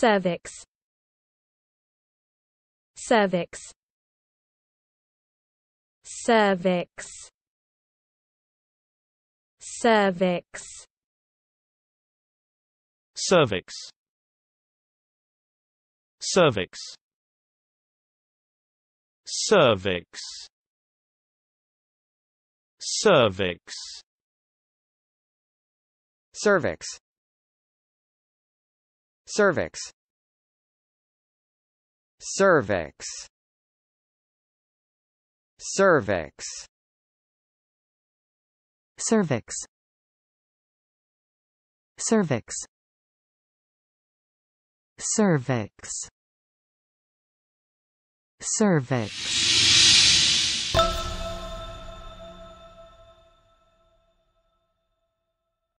cervix cervix cervix cervix cervix cervix cervix cervix cervix cervix cervix cervix cervix cervix cervix cervix